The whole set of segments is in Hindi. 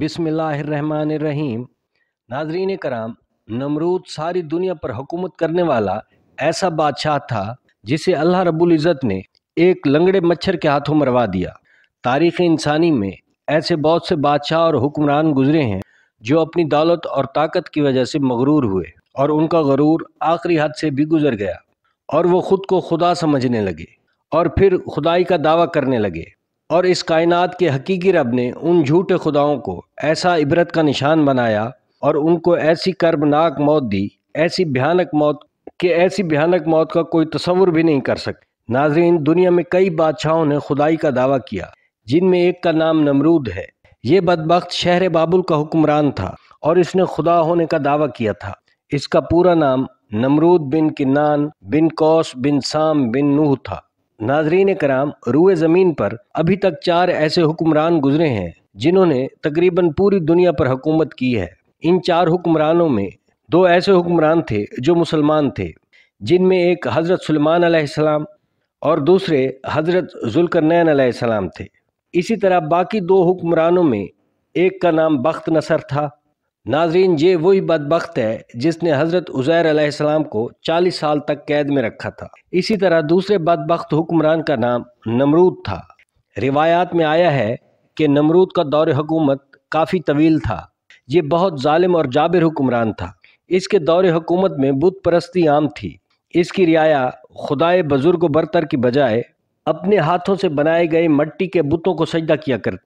बिसमीम नाजरीन कराम नमरूद सारी दुनिया पर हुकूमत करने वाला ऐसा बादशाह था जिसे अल्लाह रब्बुल इज़्ज़त ने एक लंगड़े मच्छर के हाथों मरवा दिया तारीख़ इंसानी में ऐसे बहुत से बादशाह और हुक्मरान गुजरे हैं जो अपनी दौलत और ताकत की वजह से मगरूर हुए और उनका गरूर आखिरी हद से भी गुजर गया और वो ख़ुद को खुदा समझने लगे और फिर खुदाई का दावा करने लगे और इस कायनात के हकीकी रब ने उन झूठे खुदाओं को ऐसा इबरत का निशान बनाया और उनको ऐसी कर्बनाक मौत दी ऐसी भयानक मौत के ऐसी भयानक मौत का कोई तस्वुर भी नहीं कर सकते नाजरीन दुनिया में कई बादशाहों ने खुदाई का दावा किया जिनमें एक का नाम नमरूद है ये बदबक शहर बाबुल का हुक्मरान था और इसने खुदा होने का दावा किया था इसका पूरा नाम नमरूद बिन किन्नान बिन कौस बिन साम बिन नूह था नाजरीन कराम रुए ज़मीन पर अभी तक चार ऐसे हुक्मरान गुजरे हैं जिन्होंने तकरीबन पूरी दुनिया पर हुकूमत की है इन चार हुक्मरानों में दो ऐसे हुक्मरान थे जो मुसलमान थे जिनमें एक हज़रत सलमान आसमाम और दूसरे हज़रत जुल्करनैन आसमाम थे इसी तरह बाकी दो हुक्मरानों में एक का नाम बख्त नसर था नाजरीन ये वही बदबخت है जिसने हज़रत उज़ैर अलैहिस्सलाम को 40 साल तक कैद में रखा था इसी तरह दूसरे बदबخت हुक्मरान का नाम नमरूद था रिवायात में आया है कि नमरूद का दौर हुकूमत काफ़ी तवील था ये बहुत ालिम और जाबिर हुक्मरान था इसके दौर हुकूमत में बुत परस्ती आम थी इसकी रियाया खुदाए बुज़ुर्ग बरतर की बजाय अपने हाथों से बनाए गए मट्टी के बुतों को सजदा किया कर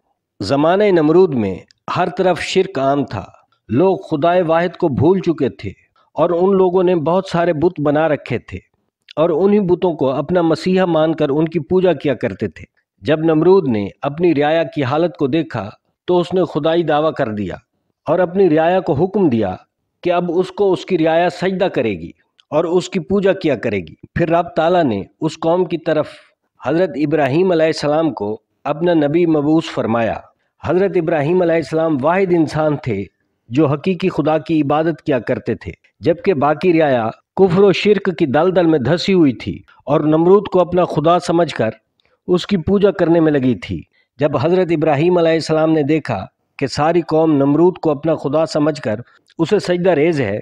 ज़माने नमरूद में हर तरफ शिरक आम था लोग खुदाए वाहिद को भूल चुके थे और उन लोगों ने बहुत सारे बुत बना रखे थे और उन्हीं बुतों को अपना मसीहा मानकर उनकी पूजा किया करते थे जब नमरूद ने अपनी रियाया की हालत को देखा तो उसने खुदाई दावा कर दिया और अपनी रियाया को हुक्म दिया कि अब उसको उसकी रियाया सजदा करेगी और उसकी पूजा किया करेगी फिर रब ताला ने उस कौम की तरफ हज़रत इब्राहीम सलाम को अपना नबी मबूस फरमाया हज़रत इब्राहीम सलाम वाहिद इंसान थे जो हकीकी खुदा की इबादत किया करते थे जबकि बाकी रियाया कुफर व शिरक की दलदल में धसी हुई थी और नमरूद को अपना खुदा समझकर उसकी पूजा करने में लगी थी जब हज़रत इब्राहिम आसमाम ने देखा कि सारी कौम नमरूद को अपना खुदा समझकर उसे सजदा रेज है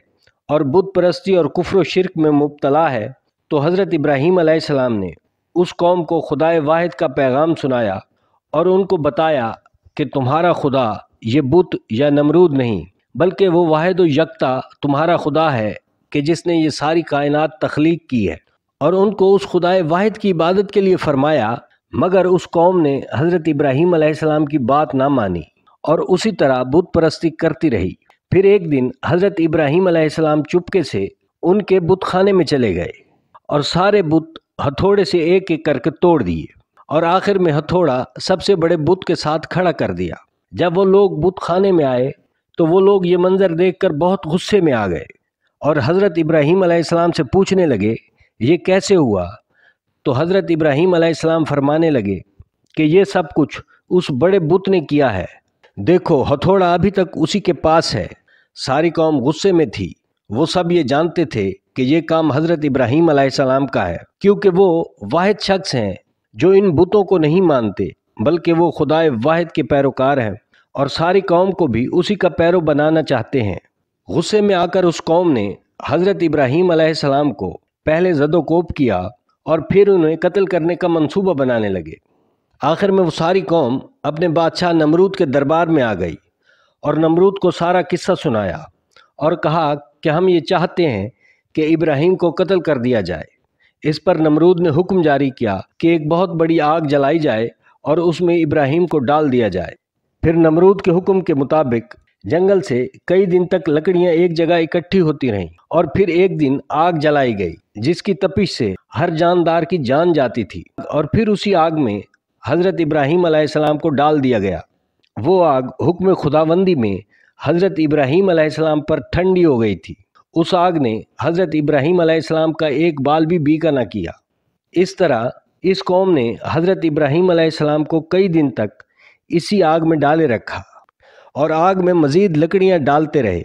और बुत परस्ती और कुफर शिरक में मुबतला है तो हज़रत इब्राहीम आसमाम ने उस कौम को खुदाए वाहिद का पैगाम सुनाया और उनको बताया कि तुम्हारा खुदा ये बुत या नमरूद नहीं बल्कि वो वाहिद यकता तुम्हारा खुदा है कि जिसने ये सारी कायनात तख्लीक की है और उनको उस खुदाए वाहिद की इबादत के लिए फरमाया मगर उस कौम ने हज़रत इब्राहिम आसमाम की बात ना मानी और उसी तरह बुत परस्ती करती रही फिर एक दिन हज़रत इब्राहिम आसमाम चुपके से उनके बुत खाने में चले गए और सारे बुत हथौड़े से एक एक करके तोड़ दिए और आखिर में हथौड़ा सबसे बड़े बुत के साथ खड़ा कर दिया जब वो लोग बुत खाने में आए तो वो लोग ये मंज़र कर बहुत गुस्से में आ गए और हज़रत इब्राहीम आसमाम से पूछने लगे ये कैसे हुआ तो हज़रत इब्राहीम आसमाम फरमाने लगे कि ये सब कुछ उस बड़े बुत ने किया है देखो हथौड़ा अभी तक उसी के पास है सारी कौम गुस्से में थी वो सब ये जानते थे कि ये काम हज़रत इब्राहीम आलाम का है क्योंकि वो वाहिद शख्स हैं जो इन बुतों को नहीं मानते बल्कि वो खुदाए वाहिद के पैरोकार हैं और सारी कौम को भी उसी का पैरो बनाना चाहते हैं गुस्से में आकर उस कौम ने हज़रत इब्राहीम सलाम को पहले जदोकोप किया और फिर उन्हें कत्ल करने का मंसूबा बनाने लगे आखिर में वो सारी कौम अपने बादशाह नमरूद के दरबार में आ गई और नमरूद को सारा किस्सा सुनाया और कहा कि हम ये चाहते हैं कि इब्राहिम को कत्ल कर दिया जाए इस पर नमरूद ने हुक्म जारी किया कि एक बहुत बड़ी आग जलाई जाए और उसमें इब्राहिम को डाल दिया जाए फिर नमरूद के हुक्म के मुताबिक जंगल से कई दिन तक लकड़ियां एक जगह इकट्ठी होती रहीं और फिर एक दिन आग जलाई गई जिसकी तपिश से हर जानदार की जान जाती थी और फिर उसी आग में हज़रत इब्राहिम अलैहिस्सलाम को डाल दिया गया वो आग हुक्म खुदाबंदी में हज़रत इब्राहिम अलैहिस्सलाम पर ठंडी हो गई थी उस आग ने हज़रत इब्राहिम अलैहिस्सलाम का एक बाल भी बीका ना किया इस तरह इस कौम ने हज़रत इब्राहिम अलैहिस्सलाम को कई दिन तक इसी आग में डाले रखा और आग में मज़ीद लकड़ियां डालते रहे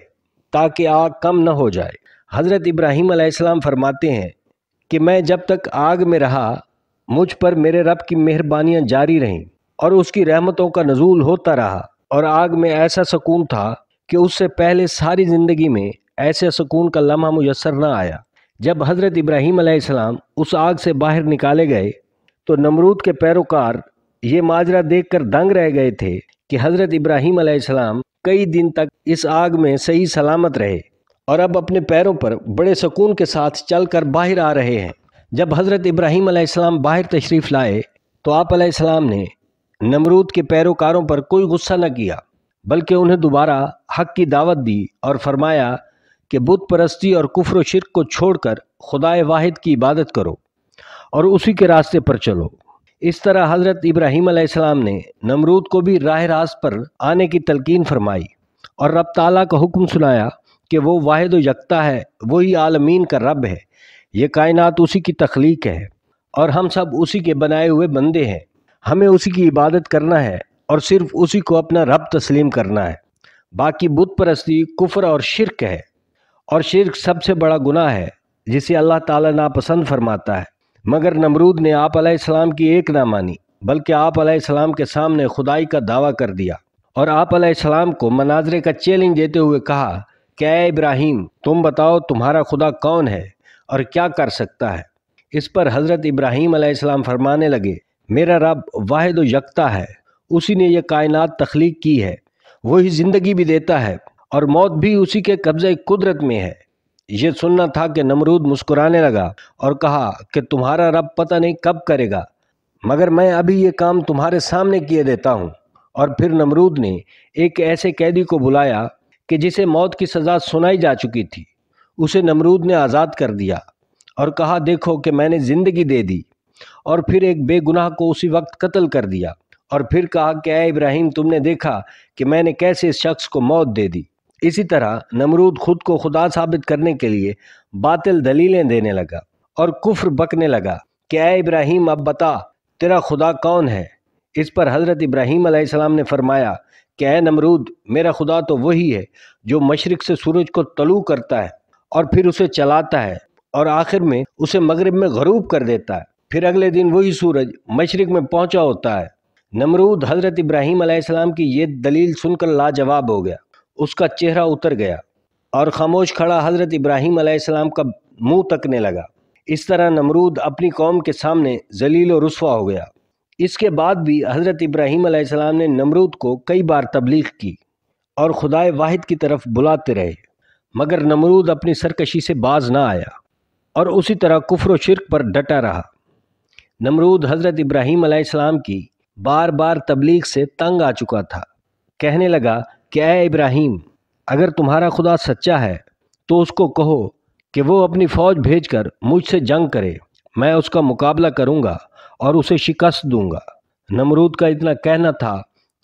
ताकि आग कम न हो जाए हज़रत इब्राहिम आसमाम फरमाते हैं कि मैं जब तक आग में रहा मुझ पर मेरे रब की मेहरबानियाँ जारी रहीं और उसकी रहमतों का नजूल होता रहा और आग में ऐसा सुकून था कि उससे पहले सारी ज़िंदगी में ऐसे सुकून का लम्हा मुयसर न आया जब हज़रत इब्राहिम आसमाम उस आग से बाहर निकाले गए तो नमरूद के पैरोकार ये माजरा देखकर दंग रह गए थे कि हज़रत इब्राहिम आसमाम कई दिन तक इस आग में सही सलामत रहे और अब अपने पैरों पर बड़े सुकून के साथ चलकर बाहर आ रहे हैं जब हज़रत इब्राहिम आसमाम बाहर तशरीफ़ लाए तो आप आसमाम ने नमरूद के पैरोकारों पर कोई गुस्सा न किया बल्कि उन्हें दोबारा हक की दावत दी और फरमाया कि बुत परस्ती और कुफर शिरक को छोड़कर खुदाए वाहिद की इबादत करो और उसी के रास्ते पर चलो इस तरह हज़रत इब्राहीम आसमाम ने नमरूद को भी राह रास पर आने की तलकिन फरमाई और रब ताला का हुक्म सुनाया कि वो वाहिद यकता है वही आलमीन का रब है ये कायनात उसी की तख्लीक है और हम सब उसी के बनाए हुए बंदे हैं हमें उसी की इबादत करना है और सिर्फ उसी को अपना रब तस्लीम करना है बाकी बुत परस्ती कुफर और शिरक है और शिरक सबसे बड़ा गुनाह है जिसे अल्लाह ताला नापसंद फरमाता है मगर नमरूद ने आप आपलाम की एक ना मानी बल्कि आप आपलाम के सामने खुदाई का दावा कर दिया और आप आपलाम को मनाजरे का चैलेंज देते हुए कहा क्या इब्राहिम तुम बताओ तुम्हारा खुदा कौन है और क्या कर सकता है इस पर हज़रत इब्राहिम आलाम फरमाने लगे मेरा रब वाहिद यकता है उसी ने यह कायनात तख्लीक की है वही ज़िंदगी भी देता है और मौत भी उसी के कब्ज़े कुदरत में है ये सुनना था कि नमरूद मुस्कुराने लगा और कहा कि तुम्हारा रब पता नहीं कब करेगा मगर मैं अभी ये काम तुम्हारे सामने किए देता हूँ और फिर नमरूद ने एक ऐसे कैदी को बुलाया कि जिसे मौत की सज़ा सुनाई जा चुकी थी उसे नमरूद ने आज़ाद कर दिया और कहा देखो कि मैंने ज़िंदगी दे दी और फिर एक बेगुनाह को उसी वक्त कत्ल कर दिया और फिर कहा कि अय इब्राहिम तुमने देखा कि मैंने कैसे इस शख्स को मौत दे दी इसी तरह नमरूद खुद को खुदा साबित करने के लिए बातिल दलीलें देने लगा और कुफ्र बकने लगा कि इब्राहिम अब बता तेरा खुदा कौन है इस पर हज़रत इब्राहिम आसमाम ने फरमाया कि नमरूद मेरा खुदा तो वही है जो मशरक़ से सूरज को तलू करता है और फिर उसे चलाता है और आखिर में उसे मगरब में गरूब कर देता है फिर अगले दिन वही सूरज मशरक़ में पहुंचा होता है नमरूद हज़रत इब्राहिम आसमाम की ये दलील सुनकर लाजवाब हो गया उसका चेहरा उतर गया और खामोश खड़ा हज़रत इब्राहिम आसमाम का मुंह तकने लगा इस तरह नमरूद अपनी कौम के सामने जलील और रसवा हो गया इसके बाद भी हज़रत इब्राहिम आसमाम ने नमरूद को कई बार तबलीग की और खुदाए वाहिद की तरफ बुलाते रहे मगर नमरूद अपनी सरकशी से बाज ना आया और उसी तरह कुफर शिरक पर डटा रहा नमरूद हज़रत इब्राहिम आसमाम की बार बार तबलीग से तंग आ चुका था कहने लगा क्या इब्राहिम अगर तुम्हारा खुदा सच्चा है तो उसको कहो कि वो अपनी फ़ौज भेजकर मुझसे जंग करे मैं उसका मुकाबला करूंगा और उसे शिकस्त दूंगा नमरूद का इतना कहना था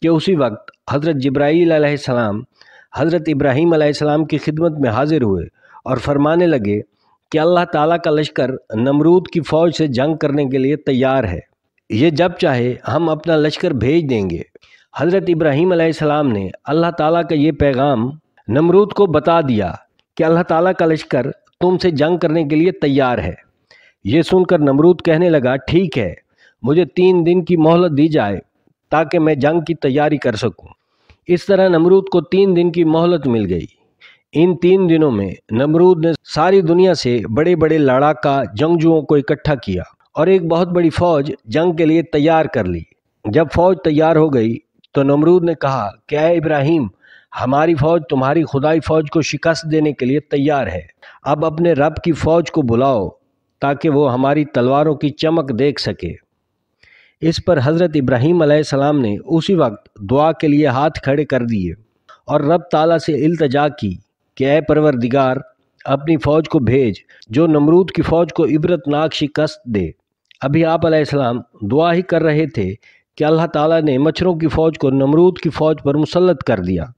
कि उसी वक्त हज़रत जब्राईल अलैहिस्सलाम हज़रत इब्राहीम अलैहिस्सलाम की खिदमत में हाजिर हुए और फरमाने लगे कि अल्लाह ताला का लश्कर नमरूद की फ़ौज से जंग करने के लिए तैयार है ये जब चाहे हम अपना लश्कर भेज देंगे हज़रत इब्राहीम आसमाम ने अल्लाह ताला का ये पैगाम नमरूद को बता दिया कि अल्लाह ताला का लश्कर तुमसे जंग करने के लिए तैयार है ये सुनकर नमरूद कहने लगा ठीक है मुझे तीन दिन की मोहलत दी जाए ताकि मैं जंग की तैयारी कर सकूं। इस तरह नमरूद को तीन दिन की मोहलत मिल गई इन तीन दिनों में नमरूद ने सारी दुनिया से बड़े बड़े लड़ाका जंगजुओं को इकट्ठा किया और एक बहुत बड़ी फ़ौज जंग के लिए तैयार कर ली जब फौज तैयार हो गई तो नमरूद ने कहा क्या इब्राहिम हमारी फौज तुम्हारी खुदाई फौज को शिकस्त देने के लिए तैयार है अब अपने रब की फौज को बुलाओ ताकि वो हमारी तलवारों की चमक देख सके इस पर हज़रत इब्राहिम सलाम ने उसी वक्त दुआ के लिए हाथ खड़े कर दिए और रब ताला से अल्तजा की कि ए परवरदिगार अपनी फ़ौज को भेज जो नमरूद की फ़ौज को इबरतनाक शिकस्त दे अभी आप सलाम दुआ ही कर रहे थे कि अल्लाह ताला ने मच्छरों की फ़ौज को नमरूद की फ़ौज पर मुसलत कर दिया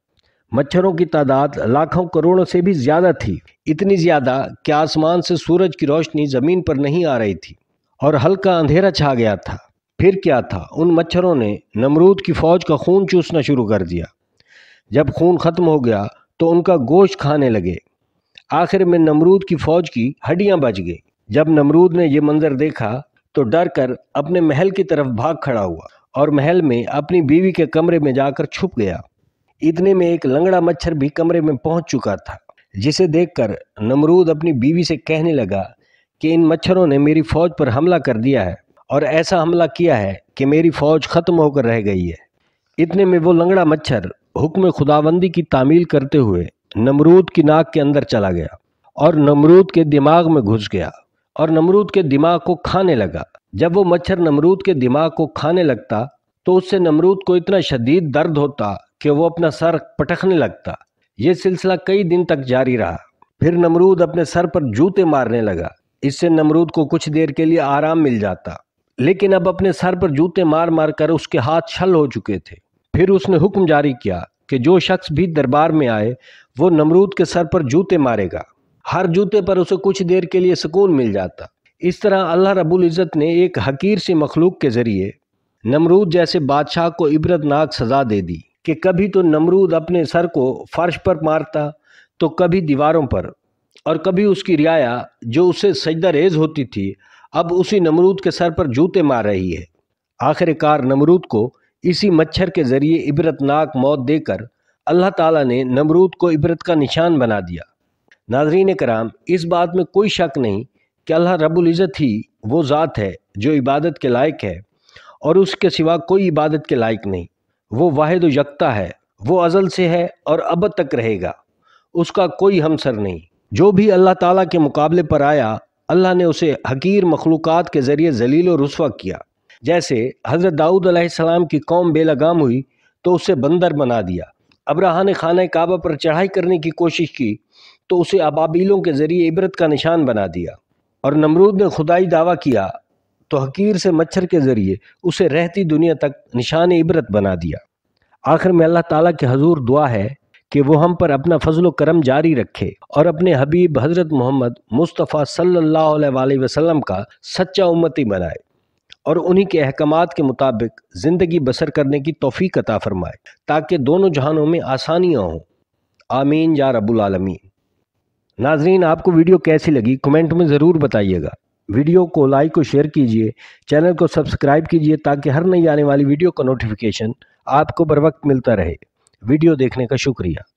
मच्छरों की तादाद लाखों करोड़ों से भी ज़्यादा थी इतनी ज़्यादा कि आसमान से सूरज की रोशनी ज़मीन पर नहीं आ रही थी और हल्का अंधेरा छा गया था फिर क्या था उन मच्छरों ने नमरूद की फ़ौज का खून चूसना शुरू कर दिया जब खून ख़त्म हो गया तो उनका गोश्त खाने लगे आखिर में नमरूद की फ़ौज की हड्डियाँ बच गई जब नमरूद ने यह मंज़र देखा तो डर कर अपने महल की तरफ भाग खड़ा हुआ और महल में अपनी बीवी के कमरे में जाकर छुप गया इतने में एक लंगड़ा मच्छर भी कमरे में पहुंच चुका था जिसे देखकर नमरूद अपनी बीवी से कहने लगा कि इन मच्छरों ने मेरी फौज पर हमला कर दिया है और ऐसा हमला किया है कि मेरी फौज ख़त्म होकर रह गई है इतने में वो लंगड़ा मच्छर हुक्म खुदाबंदी की तामील करते हुए नमरूद की नाक के अंदर चला गया और नमरूद के दिमाग में घुस गया और नमरूद के दिमाग को खाने लगा जब वो मच्छर नमरूद के दिमाग को खाने लगता तो उससे नमरूद को इतना शदीद दर्द होता कि वो अपना सर पटकने लगता ये सिलसिला कई दिन तक जारी रहा फिर नमरूद अपने सर पर जूते मारने लगा इससे नमरूद को कुछ देर के लिए आराम मिल जाता लेकिन अब अपने सर पर जूते मार मार कर उसके हाथ छल हो चुके थे फिर उसने हुक्म जारी किया कि जो शख्स भी दरबार में आए वो नमरूद के सर पर जूते मारेगा हर जूते पर उसे कुछ देर के लिए सुकून मिल जाता इस तरह अल्लाह रब्बुल इज़्ज़त ने एक हकीर से मखलूक के ज़रिए नमरूद जैसे बादशाह को इबरतनाक सज़ा दे दी कि कभी तो नमरूद अपने सर को फर्श पर मारता तो कभी दीवारों पर और कभी उसकी रियाया जो उससे सजदा रेज होती थी अब उसी नमरूद के सर पर जूते मार रही है आखिरकार नमरूद को इसी मच्छर के ज़रिए इबरतनाक मौत देकर अल्लाह ताला ने नमरूद को इबरत का निशान बना दिया नाजरीन कराम इस बात में कोई शक नहीं कि अल्लाह रबुल्ज़त ही वो ज़ात है जो इबादत के लायक है और उसके सिवा कोई इबादत के लायक नहीं वो वाहिद यकता है वो अज़ल से है और अब तक रहेगा उसका कोई हमसर नहीं जो भी अल्लाह ताला के मुकाबले पर आया अल्लाह ने उसे हकीर मखलूक के ज़रिए जलील और रसवा किया जैसे हज़रत दाऊद अलैहिस्सलाम की कौम बेलगाम हुई तो उसे बंदर बना दिया अब्राहा ने खाना काबा पर चढ़ाई करने की कोशिश की तो उसे अबाबीलों के ज़रिए इबरत का निशान बना दिया और नमरूद ने खुदाई दावा किया तो हकीर से मच्छर के ज़रिए उसे रहती दुनिया तक निशान इबरत बना दिया आखिर में अल्लाह ताला के हजूर दुआ है कि वो हम पर अपना फजल करम जारी रखे और अपने हबीब हज़रत मोहम्मद मुस्तफ़ा सल्लल्लाहु अलैहि वसल्लम का सच्चा उम्मती बनाए और उन्हीं के अहकाम के मुताबिक ज़िंदगी बसर करने की तोफ़ी अता फ़रमाए ताकि दोनों जहानों में आसानियाँ हों आमीन या रबुल आलमीन नाजरीन आपको वीडियो कैसी लगी कमेंट में ज़रूर बताइएगा वीडियो को लाइक और शेयर कीजिए चैनल को सब्सक्राइब कीजिए ताकि हर नई आने वाली वीडियो का नोटिफिकेशन आपको बर वक्त मिलता रहे वीडियो देखने का शुक्रिया